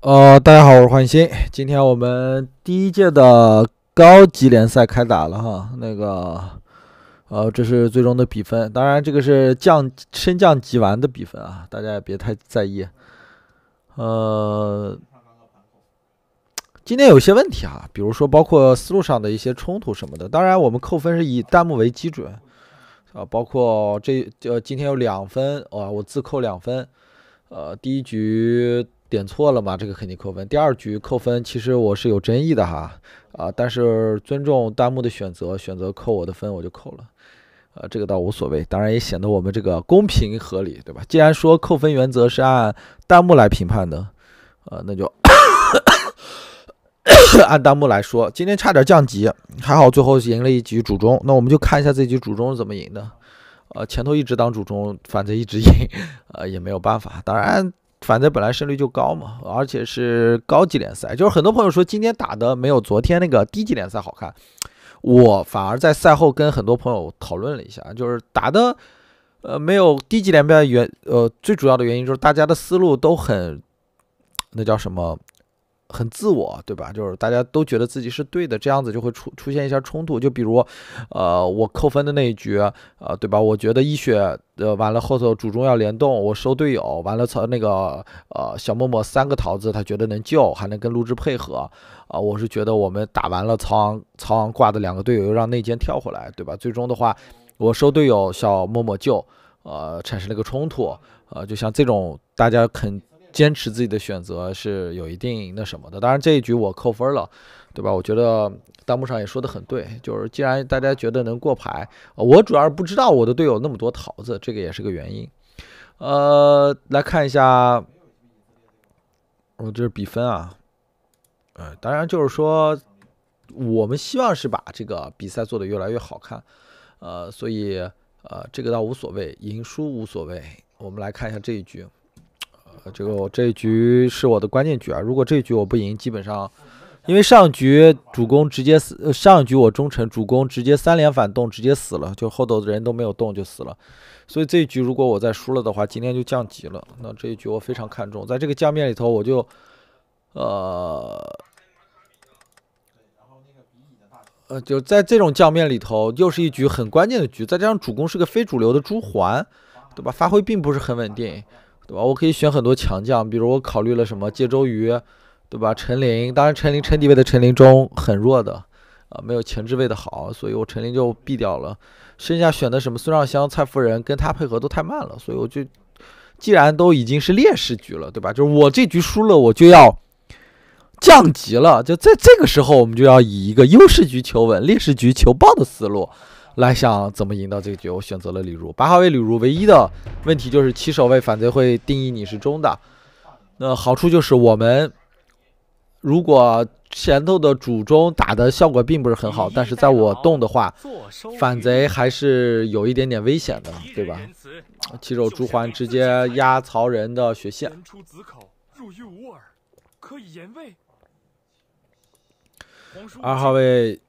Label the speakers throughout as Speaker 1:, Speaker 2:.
Speaker 1: 呃，大家好，我是焕新。今天我们第一届的高级联赛开打了哈，那个，呃，这是最终的比分。当然，这个是降升降级完的比分啊，大家也别太在意。呃，今天有些问题啊，比如说包括思路上的一些冲突什么的。当然，我们扣分是以弹幕为基准啊，包括这呃今天有两分啊，我自扣两分。呃，第一局点错了嘛，这个肯定扣分。第二局扣分，其实我是有争议的哈，啊，但是尊重弹幕的选择，选择扣我的分，我就扣了。呃，这个倒无所谓，当然也显得我们这个公平合理，对吧？既然说扣分原则是按弹幕来评判的，呃，那就 按弹幕来说，今天差点降级，还好最后赢了一局主中。那我们就看一下这局主中是怎么赢的。呃，前头一直当主中，反正一直赢，呃，也没有办法。当然，反正本来胜率就高嘛，而且是高级联赛。就是很多朋友说今天打的没有昨天那个低级联赛好看，我反而在赛后跟很多朋友讨论了一下，就是打的，呃，没有低级联赛原呃最主要的原因就是大家的思路都很，那叫什么？很自我，对吧？就是大家都觉得自己是对的，这样子就会出出现一下冲突。就比如，呃，我扣分的那一局，呃，对吧？我觉得一血，呃，完了后头主中要联动，我收队友，完了曹那个，呃，小默默三个桃子，他觉得能救，还能跟录制配合，啊，我是觉得我们打完了曹昂，曹昂挂的两个队友又让内奸跳回来，对吧？最终的话，我收队友，小默默救，呃，产生了一个冲突，呃，就像这种，大家肯。坚持自己的选择是有一定那什么的，当然这一局我扣分了，对吧？我觉得弹幕上也说的很对，就是既然大家觉得能过牌，我主要是不知道我的队友那么多桃子，这个也是个原因。呃，来看一下，我这是比分啊，呃，当然就是说我们希望是把这个比赛做的越来越好看，呃，所以呃这个倒无所谓，赢输无所谓。我们来看一下这一局。这个我这一局是我的关键局啊！如果这一局我不赢，基本上，因为上局主攻直接死，上局我忠诚主攻直接三连反动，直接死了，就后头的人都没有动就死了。所以这一局如果我再输了的话，今天就降级了。那这一局我非常看重，在这个将面里头，我就，呃，呃，就在这种将面里头，又是一局很关键的局，再加上主攻是个非主流的朱桓，对吧？发挥并不是很稳定。对吧？我可以选很多强将，比如我考虑了什么介周瑜，对吧？陈琳，当然陈琳陈帝位的陈琳中很弱的，啊没有前置位的好，所以我陈琳就毙掉了。剩下选的什么孙尚香、蔡夫人，跟他配合都太慢了，所以我就既然都已经是劣势局了，对吧？就是我这局输了，我就要降级了。就在这个时候，我们就要以一个优势局求稳，劣势局求爆的思路。来想怎么赢到这个局，我选择了李儒。八号位李儒唯一的问题就是起手位反贼会定义你是中的，那好处就是我们如果前头的主中打的效果并不是很好，但是在我动的话，反贼还是有一点点危险的，对吧？起手朱桓直接压曹仁的血线。二号位。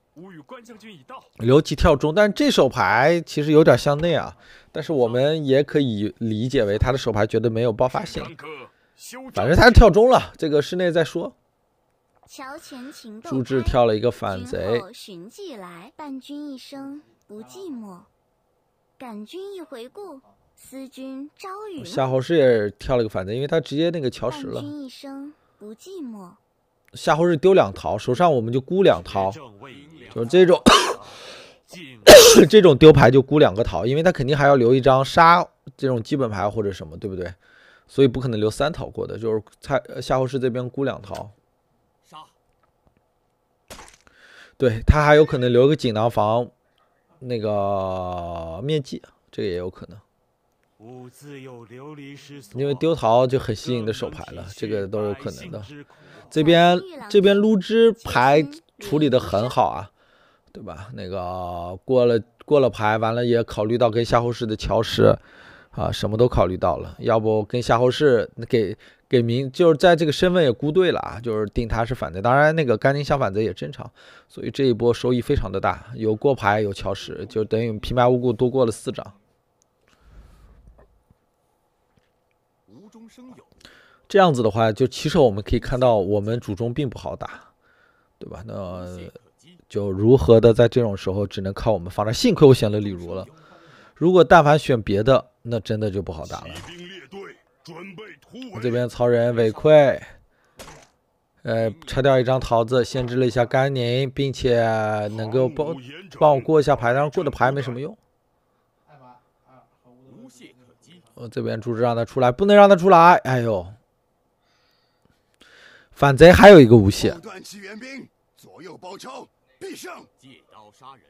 Speaker 1: 关将军已到，刘琦跳中，但是这手牌其实有点向内啊，但是我们也可以理解为他的手牌绝对没有爆发性，反正他是跳中了，这个室内再说。乔前情动，朱志跳了一个反贼，一回顾，思君朝夏侯氏也跳了个反贼，因为他直接那个乔石了。一生不寂寞。夏侯氏丢两桃，手上我们就估两桃，就是这种 这种丢牌就估两个桃，因为他肯定还要留一张杀这种基本牌或者什么，对不对？所以不可能留三桃过的，就是蔡夏侯氏这边估两桃，杀，对他还有可能留个锦囊房，那个面积，这个也有可能。因为丢桃就很吸引的手牌了，这个都有可能的。这边这边撸支牌处理的很好啊，对吧？那个过了过了牌，完了也考虑到跟夏侯氏的乔石啊，什么都考虑到了。要不跟夏侯氏给给明，就是在这个身份也估对了啊，就是定他是反贼。当然那个甘宁相反贼也正常，所以这一波收益非常的大，有过牌有乔石，就等于平白无故多过了四张。这样子的话，就其实我们可以看到，我们主中并不好打，对吧？那就如何的在这种时候，只能靠我们防着。幸亏我选了李儒了，如果但凡选别的，那真的就不好打了。这边曹仁围溃，呃，拆掉一张桃子，限制了一下甘宁，并且能够帮帮我过一下牌，但是过的牌没什么用。我这边朱志让他出来，不能让他出来。哎呦！反贼还有一个无懈。断其援兵，左右包抄，必胜。借刀杀人。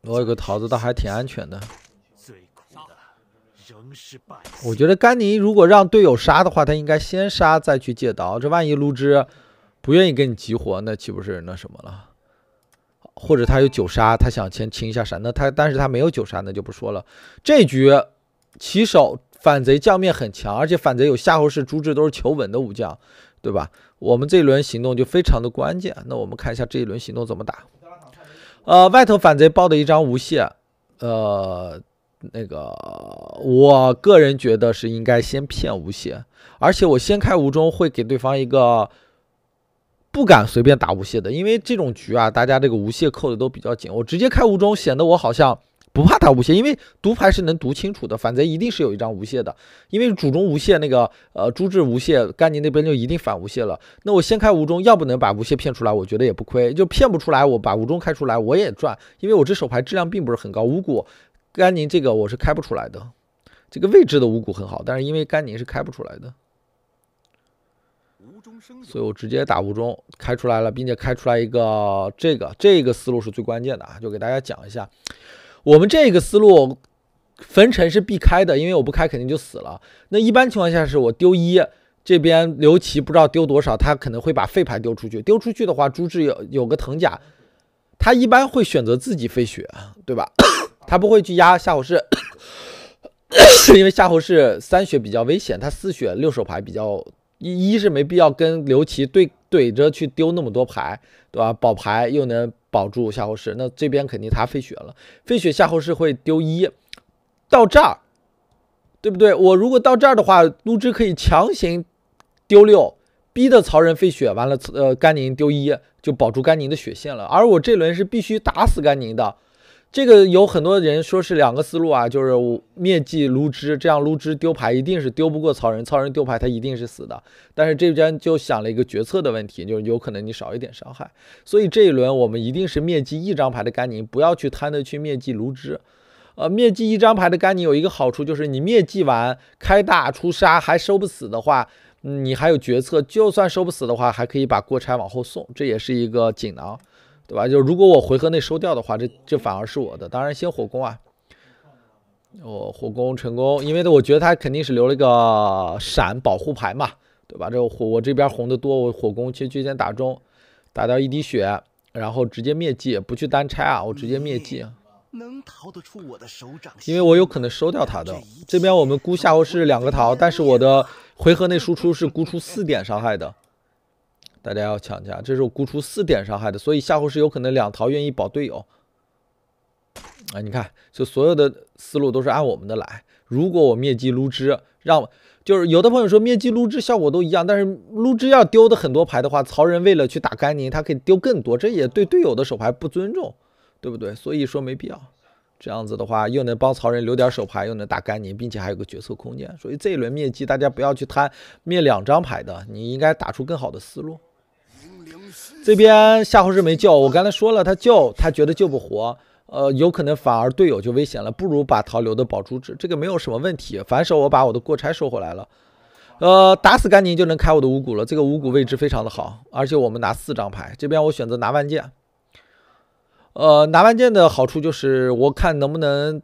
Speaker 1: 我有个桃子倒还挺安全的。最苦的仍是我觉得甘尼如果让队友杀的话，他应该先杀再去借刀。这万一卢之不愿意给你集火，那岂不是那什么了？或者他有九杀，他想先清一下闪，那他但是他没有九杀，那就不说了。这局起手反贼将面很强，而且反贼有夏侯氏、朱志都是求稳的武将。对吧？我们这一轮行动就非常的关键。那我们看一下这一轮行动怎么打。呃，外头反贼报的一张无懈，呃，那个，我个人觉得是应该先骗无懈，而且我先开无中会给对方一个不敢随便打无懈的，因为这种局啊，大家这个无懈扣的都比较紧。我直接开无中，显得我好像。不怕打无懈，因为读牌是能读清楚的。反正一定是有一张无懈的，因为主中无懈，那个呃朱志无懈，甘宁那边就一定反无懈了。那我先开无中，要不能把无懈骗出来，我觉得也不亏。就骗不出来，我把无中开出来，我也赚，因为我这手牌质量并不是很高。五谷甘宁这个我是开不出来的，这个未知的五谷很好，但是因为甘宁是开不出来的，无中生，所以我直接打无中开出来了，并且开出来一个这个这个思路是最关键的啊，就给大家讲一下。我们这个思路，焚尘是必开的，因为我不开肯定就死了。那一般情况下是我丢一，这边刘琦不知道丢多少，他可能会把废牌丢出去。丢出去的话，朱志有有个藤甲，他一般会选择自己飞血，对吧？他不会去压夏侯氏，因为夏侯氏三血比较危险，他四血六手牌比较一一是没必要跟刘琦对怼着去丢那么多牌，对吧？保牌又能。保住夏侯氏，那这边肯定他费血了，费血夏侯氏会丢一，到这儿，对不对？我如果到这儿的话，陆之可以强行丢六，逼的曹仁费血，完了，呃，甘宁丢一就保住甘宁的血线了，而我这轮是必须打死甘宁的。这个有很多人说是两个思路啊，就是灭迹卢植这样卢植丢牌一定是丢不过曹仁，曹仁丢牌他一定是死的。但是这边就想了一个决策的问题，就是有可能你少一点伤害，所以这一轮我们一定是灭迹一张牌的甘宁，不要去贪的去灭迹卢植。呃，灭迹一张牌的甘宁有一个好处就是你灭迹完开大出杀还收不死的话，你还有决策，就算收不死的话还可以把锅铲往后送，这也是一个锦囊。对吧？就如果我回合内收掉的话，这这反而是我的。当然先火攻啊，我火攻成功，因为我觉得他肯定是留了一个闪保护牌嘛，对吧？这火我这边红的多，我火攻其实就先打中，打掉一滴血，然后直接灭迹，不去单拆啊，我直接灭迹。能逃得出我的手掌心。因为我有可能收掉他的。这边我们估下侯是两个逃，但是我的回合内输出是估出四点伤害的。大家要抢家，这是我估出四点伤害的，所以夏侯是有可能两桃愿意保队友。啊，你看，就所有的思路都是按我们的来。如果我灭机撸枝，让就是有的朋友说灭机撸枝效果都一样，但是撸枝要丢的很多牌的话，曹仁为了去打甘宁，他可以丢更多，这也对队友的手牌不尊重，对不对？所以说没必要。这样子的话，又能帮曹仁留点手牌，又能打甘宁，并且还有个决策空间。所以这一轮灭机，大家不要去贪灭两张牌的，你应该打出更好的思路。这边夏侯氏没救，我刚才说了，他救他觉得救不活，呃，有可能反而队友就危险了，不如把桃留的宝珠，这这个没有什么问题。反手我把我的过拆收回来了，呃，打死甘宁就能开我的五谷了，这个五谷位置非常的好，而且我们拿四张牌，这边我选择拿万箭。呃，拿万箭的好处就是我看能不能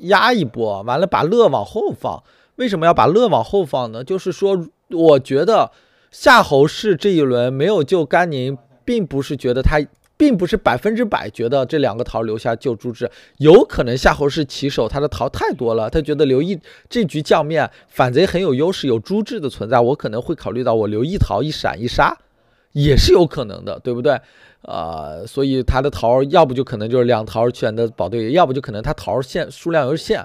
Speaker 1: 压一波，完了把乐往后放。为什么要把乐往后放呢？就是说我觉得夏侯氏这一轮没有救甘宁。并不是觉得他，并不是百分之百觉得这两个桃留下救朱志，有可能夏侯是棋手，他的桃太多了，他觉得刘一这局将面反贼很有优势，有朱志的存在，我可能会考虑到我留一桃一闪一杀，也是有可能的，对不对？啊，所以他的桃要不就可能就是两桃选的保队，要不就可能他桃限数量有限。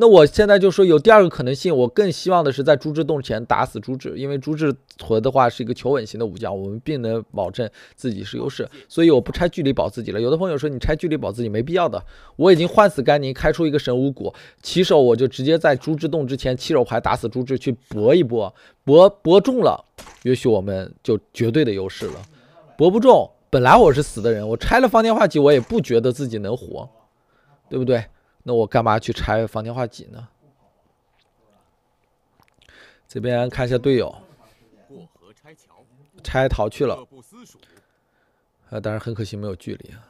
Speaker 1: 那我现在就说有第二个可能性，我更希望的是在朱志洞前打死朱志，因为朱志屯的话是一个求稳型的武将，我们并能保证自己是优势，所以我不拆距离保自己了。有的朋友说你拆距离保自己没必要的，我已经换死甘宁，开出一个神武谷起手，我就直接在朱志洞之前七手牌打死朱志去搏一搏，搏搏中了，也许我们就绝对的优势了。搏不中，本来我是死的人，我拆了方天画戟，我也不觉得自己能活，对不对？那我干嘛去拆房天画戟呢？这边看一下队友，拆桃去了。啊，但是很可惜没有距离啊。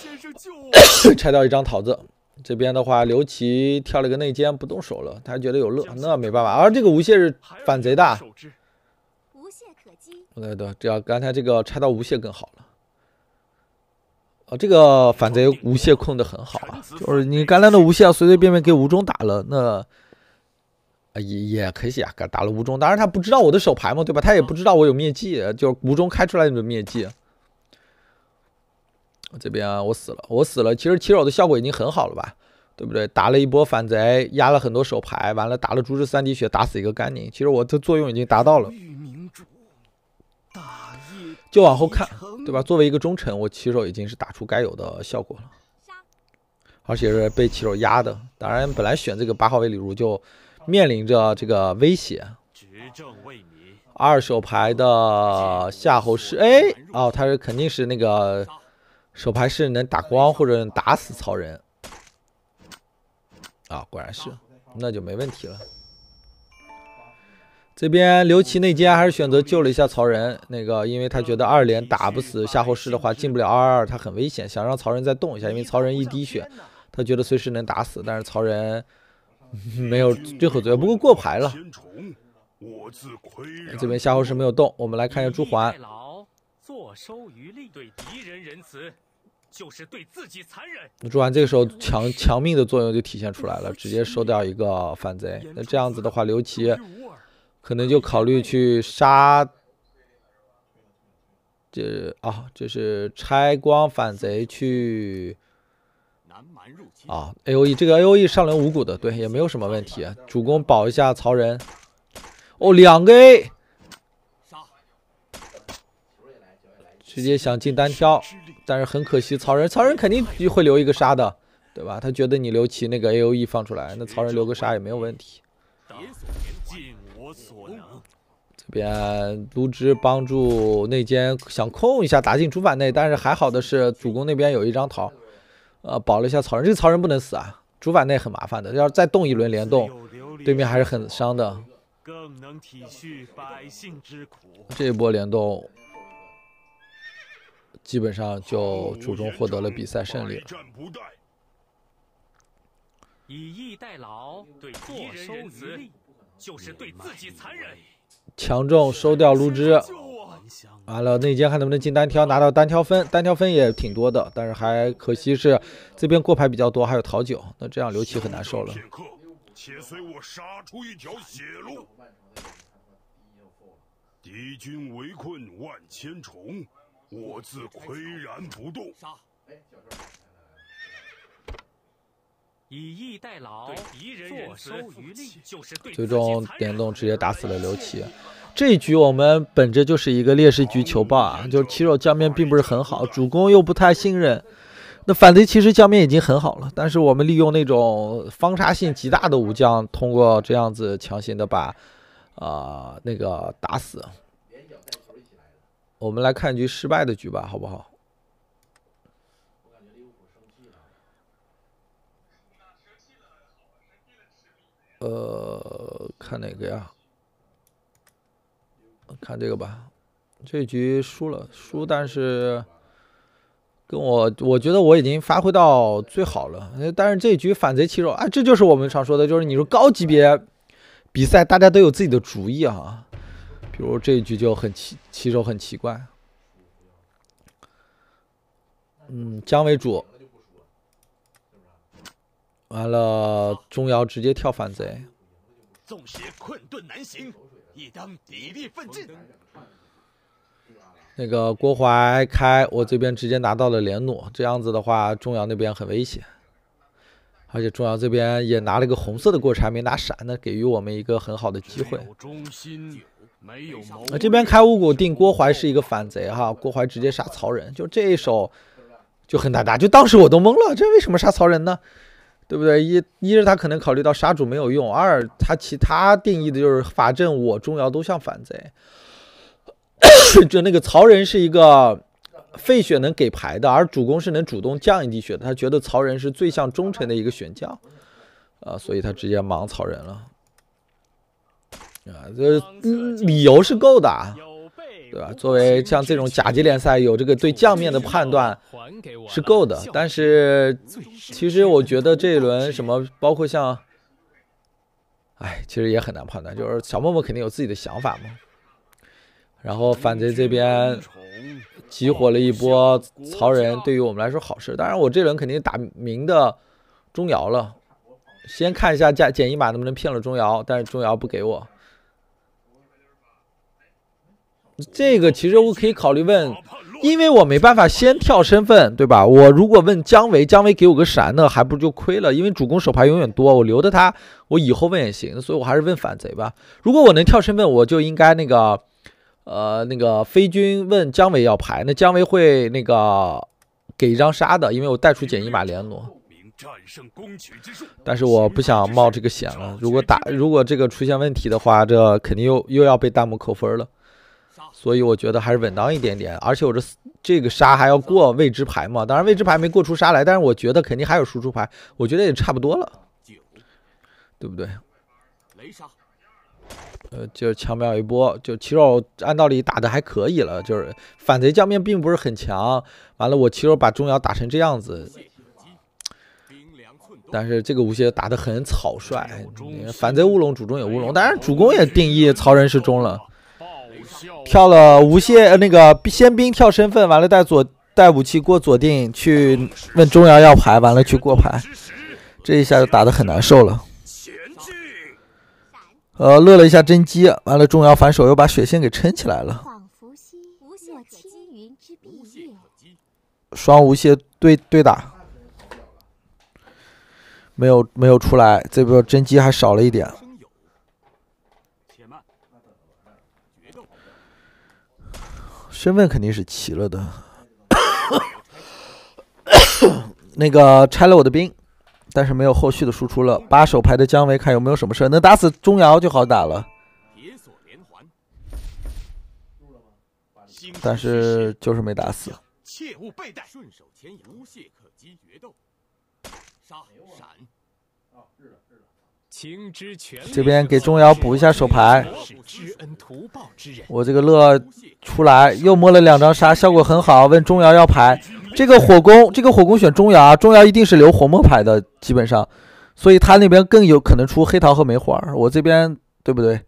Speaker 1: 拆掉一张桃子。这边的话，刘琦跳了个内奸，不动手了，他觉得有乐，那没办法。而这个无懈是反贼的，无懈可击。对对，只要刚才这个拆到无懈更好了。哦，这个反贼无懈控的很好啊，就是你甘宁的无懈随随便便给吴忠打了，那也也可以啊，打打了吴忠，当然他不知道我的手牌嘛，对吧？他也不知道我有灭迹，就是吴忠开出来的灭计，这边我死了，我死了，其实起手的效果已经很好了吧，对不对？打了一波反贼，压了很多手牌，完了打了朱志三滴血，打死一个甘宁，其实我的作用已经达到了。就往后看，对吧？作为一个忠臣，我起手已经是打出该有的效果了，而且是被起手压的。当然，本来选这个八号位李儒就面临着这个威胁。二手牌的夏侯氏，哎，哦，他是肯定是那个手牌是能打光或者打死曹仁啊，果然是，那就没问题了。这边刘琦内奸还是选择救了一下曹仁，那个因为他觉得二连打不死夏侯氏的话进不了二二他很危险，想让曹仁再动一下，因为曹仁一滴血，他觉得随时能打死，但是曹仁没有任何作用，不过过牌了。这边夏侯氏没有动，我们来看一下朱桓。坐收渔利，对敌人仁慈，就是对自己残忍。那朱桓这个时候强强命的作用就体现出来了，直接收掉一个反贼。那这样子的话，刘琦。可能就考虑去杀，这啊，这是拆光反贼去，啊，A O E 这个 A O E 上轮五骨的，对，也没有什么问题，主攻保一下曹仁，哦，两个 A，直接想进单挑，但是很可惜，曹仁，曹仁肯定会留一个杀的，对吧？他觉得你留齐那个 A O E 放出来，那曹仁留个杀也没有问题。这边卢植帮助内奸想控一下，打进主板内，但是还好的是主公那边有一张桃，呃保了一下曹仁。这个曹仁不能死啊，主板内很麻烦的，要是再动一轮联动，对面还是很伤的。更能体恤百姓之苦。这一波联动，基本上就主动获得了比赛胜利。以逸待劳，坐收渔利。就是对自己残忍，强中收掉卢之。完了内奸还能不能进单挑，拿到单挑分，单挑分也挺多的，但是还可惜是这边过牌比较多，还有桃九，那这样刘琦很难受了。且随我杀出一条血路，敌军围困万千重，我自岿然不动。杀，哎，小以逸待劳，坐收渔利。最终联动直接打死了刘琦。这一局我们本着就是一个劣势局求爆啊，就是棋手将面并不是很好，主攻又不太信任。那反贼其实将面已经很好了，但是我们利用那种方杀性极大的武将，通过这样子强行的把啊那个打死。我们来看一局失败的局吧，好不好？呃，看哪个呀？看这个吧，这局输了，输但是跟我我觉得我已经发挥到最好了。但是这一局反贼棋手啊，这就是我们常说的，就是你说高级别比赛大家都有自己的主意啊。比如这一局就很奇，棋手很奇怪。嗯，姜为主。完了，钟瑶直接跳反贼。纵使困顿难行，亦当砥砺奋进。那个郭淮开，我这边直接拿到了连弩，这样子的话，钟瑶那边很危险。而且钟瑶这边也拿了个红色的过柴，没拿闪呢，给予我们一个很好的机会。这边开五谷定，郭淮是一个反贼哈，郭淮直接杀曹仁，就这一手就很难打，就当时我都懵了，这为什么杀曹仁呢？对不对？一一是他可能考虑到杀主没有用，二他其他定义的就是法正我钟瑶都像反贼，就那个曹仁是一个费血能给牌的，而主公是能主动降一滴血，的，他觉得曹仁是最像忠臣的一个选将，啊，所以他直接盲曹仁了，啊，这理由是够的。对吧？作为像这种甲级联赛，有这个对将面的判断是够的。但是其实我觉得这一轮什么，包括像，哎，其实也很难判断。就是小默默肯定有自己的想法嘛。然后反贼这边集火了一波曹仁，对于我们来说好事。当然我这轮肯定打明的钟瑶了。先看一下加减一码能不能骗了钟瑶，但是钟瑶不给我。这个其实我可以考虑问，因为我没办法先跳身份，对吧？我如果问姜维，姜维给我个闪，那还不就亏了？因为主攻手牌永远多，我留着他，我以后问也行。所以我还是问反贼吧。如果我能跳身份，我就应该那个，呃，那个飞君问姜维要牌，那姜维会那个给一张杀的，因为我带出简易马连弩。但是我不想冒这个险了。如果打，如果这个出现问题的话，这肯定又又要被弹幕扣分了。所以我觉得还是稳当一点点，而且我这这个杀还要过未知牌嘛。当然未知牌没过出杀来，但是我觉得肯定还有输出牌，我觉得也差不多了，对不对？雷杀，呃，就强秒一波，就骑肉按道理打的还可以了，就是反贼将面并不是很强。完了，我骑肉把钟瑶打成这样子，但是这个吴邪打的很草率，反贼乌龙，主中也乌龙，当然主公也定义曹仁是中了。跳了无懈，呃，那个先兵跳身份，完了带左带武器过左定去问钟瑶要牌，完了去过牌，这一下就打得很难受了。呃，乐了一下甄姬，完了钟瑶反手又把血线给撑起来了。双无懈对对打，没有没有出来，这波甄姬还少了一点。身份肯定是齐了的，那个拆了我的兵，但是没有后续的输出了。把手牌的姜维，看有没有什么事能打死钟瑶就好打了。但是就是没打死。切勿带，无懈可击，决斗，杀，闪。这边给钟瑶补一下手牌，我这个乐出来又摸了两张杀，效果很好。问钟瑶要牌，这个火攻，这个火攻选钟瑶钟瑶一定是留火墨牌的，基本上，所以他那边更有可能出黑桃和梅花。我这边对不对？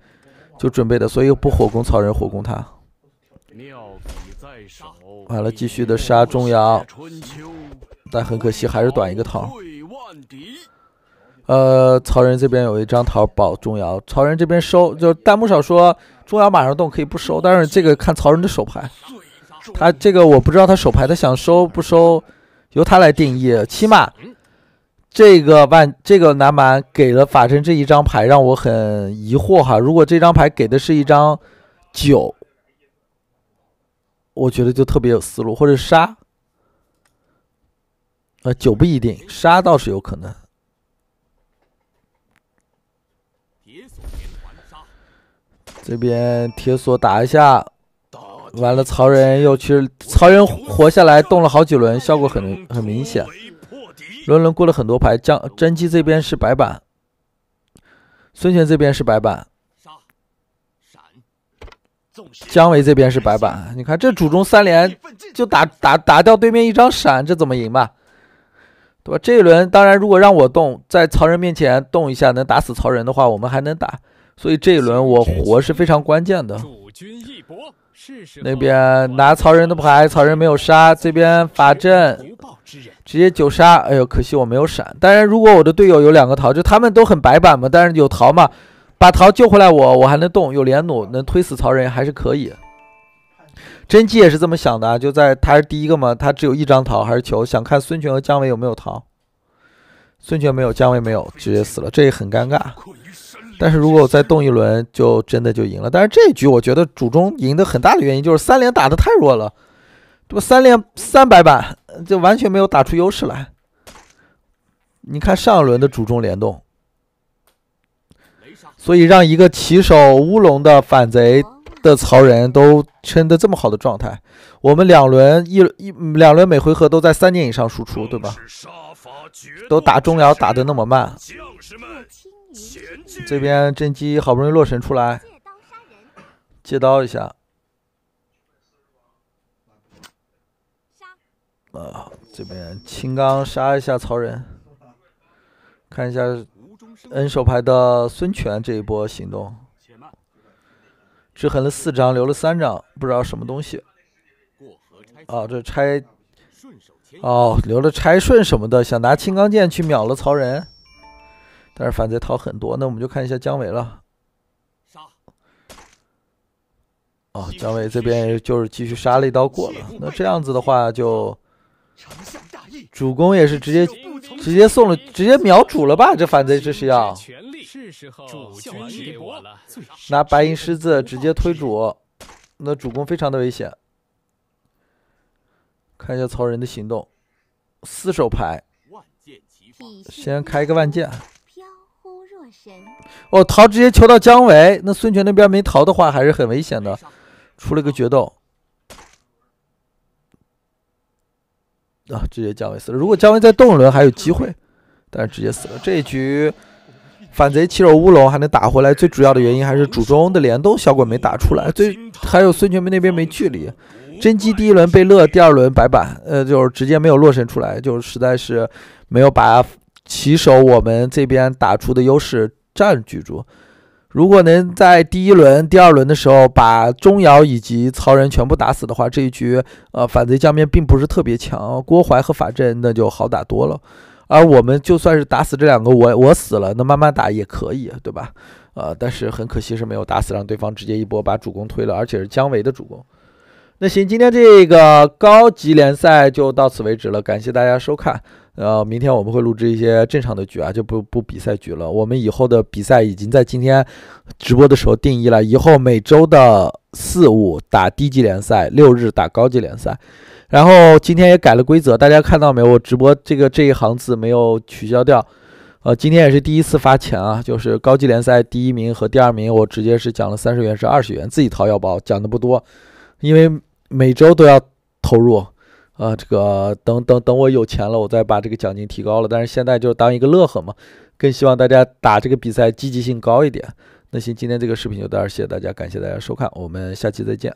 Speaker 1: 就准备的，所以不火攻草人，火攻他。完了，继续的杀钟瑶，但很可惜还是短一个桃。呃，曹仁这边有一张桃宝钟瑶，曹仁这边收，就是弹幕上说钟瑶马上动可以不收，但是这个看曹仁的手牌，他这个我不知道他手牌，他想收不收，由他来定义。起码这个万这个南蛮给了法阵这一张牌，让我很疑惑哈。如果这张牌给的是一张九，我觉得就特别有思路，或者杀。呃，九不一定，杀倒是有可能。这边铁索打一下，完了曹仁又去，曹仁活下来动了好几轮，效果很很明显。轮轮过了很多牌，姜甄姬这边是白板，孙权这边是白板，姜维这边是白板。你看这主中三连就打打打掉对面一张闪，这怎么赢吧？对吧？这一轮当然如果让我动，在曹仁面前动一下能打死曹仁的话，我们还能打。所以这一轮我活是非常关键的。那边拿曹仁的牌，曹仁没有杀，这边法阵直接九杀。哎呦，可惜我没有闪。当然，如果我的队友有两个桃，就他们都很白板嘛，但是有桃嘛，把桃救回来，我我还能动，有连弩能推死曹仁还是可以。甄姬也是这么想的啊，就在他是第一个嘛，他只有一张桃还是球，想看孙权和姜维有没有桃。孙权没有，姜维没有，直接死了，这也很尴尬。但是如果再动一轮，就真的就赢了。但是这一局，我觉得主中赢的很大的原因就是三连打的太弱了，这三连三百板就完全没有打出优势来。你看上一轮的主中联动，所以让一个骑手乌龙的反贼的曹仁都撑得这么好的状态。我们两轮一一两轮每回合都在三年以上输出，对吧？都打中了，打的那么慢。这边甄姬好不容易落神出来，借刀一下。啊，这边青钢杀一下曹仁，看一下 N 手牌的孙权这一波行动，制衡了四张，留了三张，不知道什么东西。啊，这拆哦，留了拆顺什么的，想拿青钢剑去秒了曹仁。但是反贼逃很多，那我们就看一下姜维了。杀！哦，姜维这边就是继续杀了一刀过了。那这样子的话就，主公也是直接直接送了，直接秒主了吧？这反贼这是要，拿白银狮子直接推主，那主公非常的危险。看一下曹仁的行动，四手牌，先开一个万箭。哦，逃直接求到姜维，那孙权那边没逃的话还是很危险的，出了个决斗啊，直接姜维死了。如果姜维再动一轮还有机会，但是直接死了。这一局反贼骑手乌龙还能打回来，最主要的原因还是主中的联动效果没打出来，最还有孙权那边没距离。甄姬第一轮被乐，第二轮白板，呃，就是直接没有落神出来，就实在是没有把。棋手，我们这边打出的优势占据住。如果能在第一轮、第二轮的时候把钟瑶以及曹仁全部打死的话，这一局呃，反贼江边并不是特别强。郭淮和法正那就好打多了。而我们就算是打死这两个，我我死了，那慢慢打也可以，对吧？呃，但是很可惜是没有打死，让对方直接一波把主攻推了，而且是姜维的主攻。那行，今天这个高级联赛就到此为止了，感谢大家收看。呃，明天我们会录制一些正常的局啊，就不不比赛局了。我们以后的比赛已经在今天直播的时候定义了，以后每周的四五打低级联赛，六日打高级联赛。然后今天也改了规则，大家看到没有？我直播这个这一行字没有取消掉。呃，今天也是第一次发钱啊，就是高级联赛第一名和第二名，我直接是奖了三十元，是二十元，自己掏腰包，奖的不多，因为每周都要投入。呃，这个等等等，我有钱了，我再把这个奖金提高了。但是现在就是当一个乐呵嘛，更希望大家打这个比赛积极性高一点。那行，今天这个视频就到这，谢谢大家，感谢大家收看，我们下期再见。